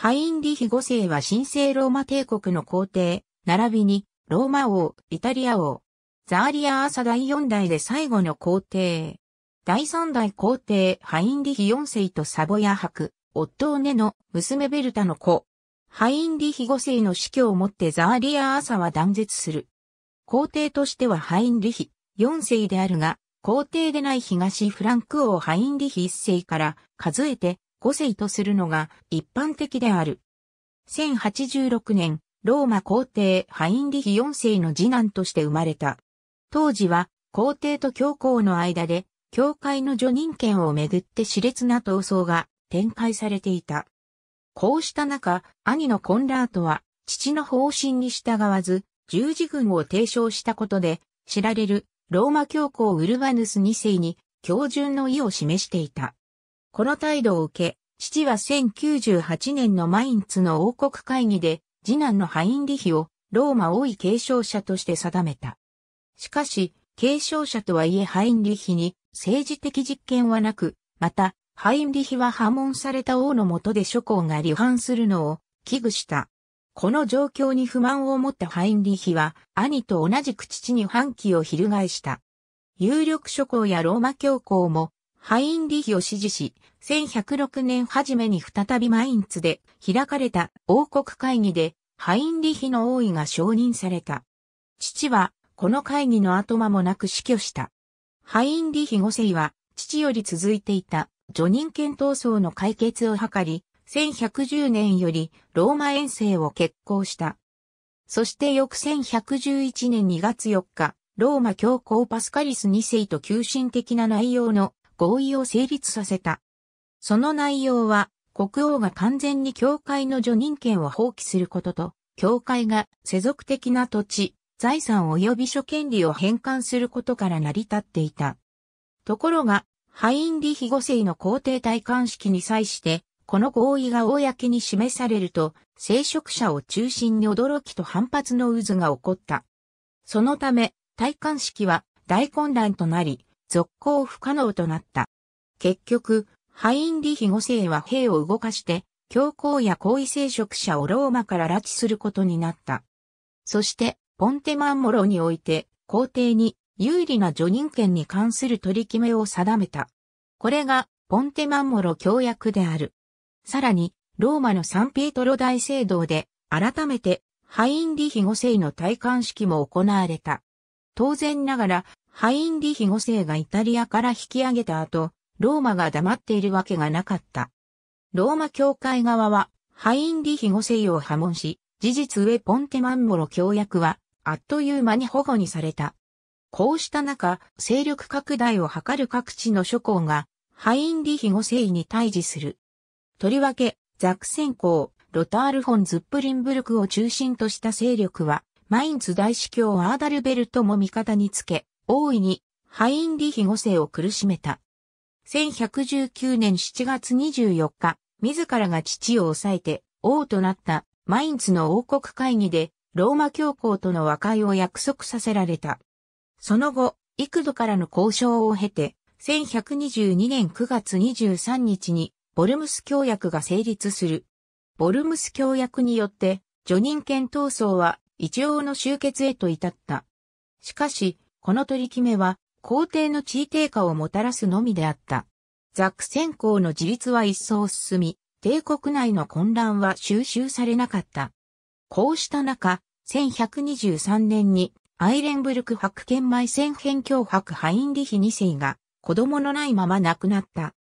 ハインリヒ5世は神聖ローマ帝国の皇帝、並びに、ローマ王、イタリア王、ザーリアーサ第4代で最後の皇帝。第3代皇帝、ハインリヒ4世とサボヤ博、夫姉の娘ベルタの子。ハインリヒ5世の死去をもってザーリアーサは断絶する。皇帝としてはハインリヒ4世であるが、皇帝でない東フランク王ハインリヒ1世から数えて五世とするのが一般的である。1086年、ローマ皇帝ハインリヒ4世の次男として生まれた。当時は皇帝と教皇の間で、教会の助任権をめぐって熾烈な闘争が展開されていた。こうした中、兄のコンラートは、父の方針に従わず、十字軍を提唱したことで、知られるローマ教皇ウルバヌス2世に、教順の意を示していた。この態度を受け、父は1098年のマインツの王国会議で、次男のハインリヒをローマ王位継承者として定めた。しかし、継承者とはいえハインリヒに政治的実権はなく、また、ハインリヒは破門された王の下で諸侯が離反するのを危惧した。この状況に不満を持ったハインリヒは、兄と同じく父に反旗を翻した。有力諸侯やローマ教皇もハインリヒを支持し、1106年初めに再びマインツで開かれた王国会議で、ハインリヒの王位が承認された。父は、この会議の後間もなく死去した。ハインリヒ5世は、父より続いていた、女人権闘争の解決を図り、1110年よりローマ遠征を決行した。そして翌1111年2月4日、ローマ教皇パスカリス2世と急進的な内容の合意を成立させた。その内容は、国王が完全に教会の助任権を放棄することと、教会が世俗的な土地、財産及び諸権利を返還することから成り立っていた。ところが、ハインリヒ5世の皇帝戴冠式に際して、この合意が公に示されると、聖職者を中心に驚きと反発の渦が起こった。そのため、戴冠式は大混乱となり、続行不可能となった。結局、ハインリヒ5世は兵を動かして、教皇や皇位聖職者をローマから拉致することになった。そして、ポンテマンモロにおいて、皇帝に有利な助任権に関する取り決めを定めた。これが、ポンテマンモロ協約である。さらに、ローマのサンピエトロ大聖堂で、改めて、ハインリヒ5世の戴冠式も行われた。当然ながら、ハインリヒ5世がイタリアから引き上げた後、ローマが黙っているわけがなかった。ローマ教会側は、ハインリヒ5世を破門し、事実上ポンテマンモロ教約は、あっという間に保護にされた。こうした中、勢力拡大を図る各地の諸侯が、ハインリヒ5世に対峙する。とりわけ、ザクセン公、ロタールホン・ズップリンブルクを中心とした勢力は、マインツ大司教アーダルベルトも味方につけ、大いにハインリヒ五世を苦しめた。1119年7月24日、自らが父を抑えて王となったマインツの王国会議でローマ教皇との和解を約束させられた。その後、幾度からの交渉を経て、1122年9月23日にボルムス協約が成立する。ボルムス協約によって、叙人権闘争は一応の終結へと至った。しかし、この取り決めは、皇帝の地位低下をもたらすのみであった。ザクセン公の自立は一層進み、帝国内の混乱は収集されなかった。こうした中、1123年にアイレンブルク白剣埋戦編教白ハインリヒ2世が子供のないまま亡くなった。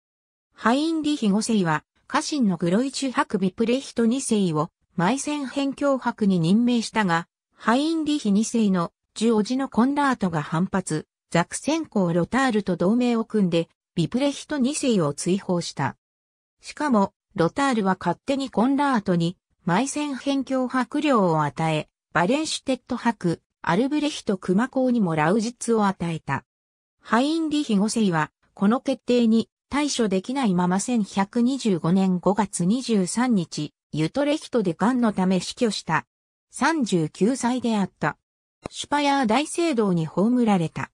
ハインリヒ5世は家臣のグロイチュ白ビプレヒト2世を埋戦編教白に任命したが、ハインリヒ2世の中オジのコンラートが反発、ザクセンコロタールと同盟を組んで、ビプレヒト2世を追放した。しかも、ロタールは勝手にコンラートに、埋線辺境白領を与え、バレンシュテット伯、アルブレヒト熊公にもラウジッツを与えた。ハインリヒ5世は、この決定に対処できないまま1125年5月23日、ユトレヒトで癌のため死去した。39歳であった。シュパヤー大聖堂に葬られた。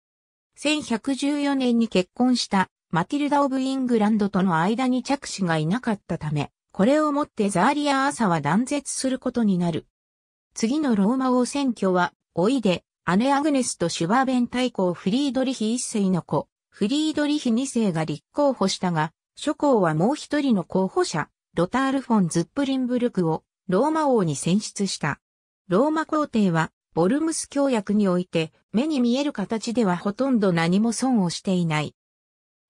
1114年に結婚したマティルダ・オブ・イングランドとの間に着手がいなかったため、これをもってザーリア・アサは断絶することになる。次のローマ王選挙は、おいで、姉アグネスとシュバーベン大公フリードリヒ一世の子、フリードリヒ二世が立候補したが、諸侯はもう一人の候補者、ロタール・フォン・ズップリンブルクをローマ王に選出した。ローマ皇帝はボルムス協約において、目に見える形ではほとんど何も損をしていない。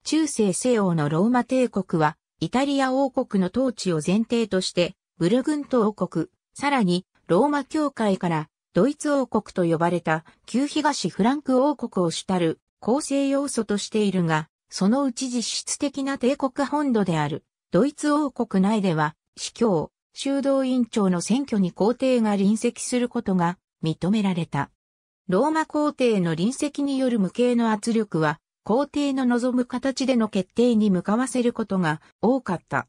中世西欧のローマ帝国は、イタリア王国の統治を前提として、ブルグント王国、さらに、ローマ教会から、ドイツ王国と呼ばれた、旧東フランク王国を主たる、構成要素としているが、そのうち実質的な帝国本土である、ドイツ王国内では、司教、修道院長の選挙に皇帝が臨席することが認められた。ローマ皇帝の臨席による無形の圧力は、皇帝の望む形での決定に向かわせることが多かった。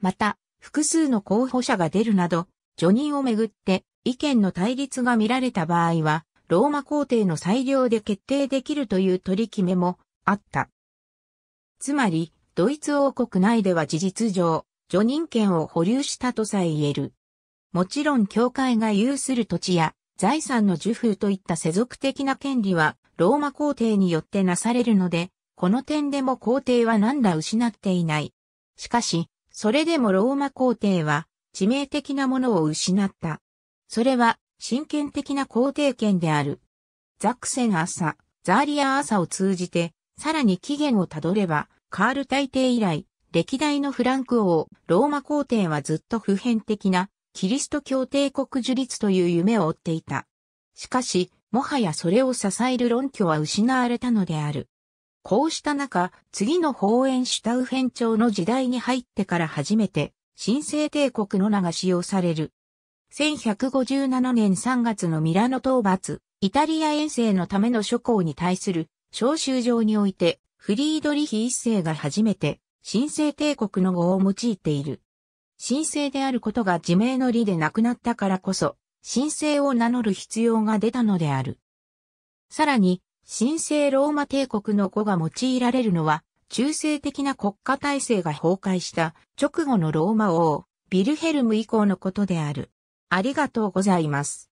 また、複数の候補者が出るなど、除任をめぐって意見の対立が見られた場合は、ローマ皇帝の裁量で決定できるという取り決めもあった。つまり、ドイツ王国内では事実上、除任権を保留したとさえ言える。もちろん教会が有する土地や財産の受封といった世俗的な権利は、ローマ皇帝によってなされるので、この点でも皇帝は何ら失っていない。しかし、それでもローマ皇帝は、致命的なものを失った。それは、真剣的な皇帝権である。ザクセン朝、ザーリア朝を通じて、さらに起源をたどれば、カール大帝以来、歴代のフランク王、ローマ皇帝はずっと普遍的なキリスト教帝国樹立という夢を追っていた。しかし、もはやそれを支える論拠は失われたのである。こうした中、次の法ー主。シュタウフェン朝の時代に入ってから初めて、新生帝国の名が使用される。1157年3月のミラノ討伐、イタリア遠征のための諸侯に対する召集状において、フリードリヒ一世が初めて、新生帝国の語を用いている。神聖であることが自明の理でなくなったからこそ、神聖を名乗る必要が出たのである。さらに、神聖ローマ帝国の語が用いられるのは、中世的な国家体制が崩壊した直後のローマ王、ビルヘルム以降のことである。ありがとうございます。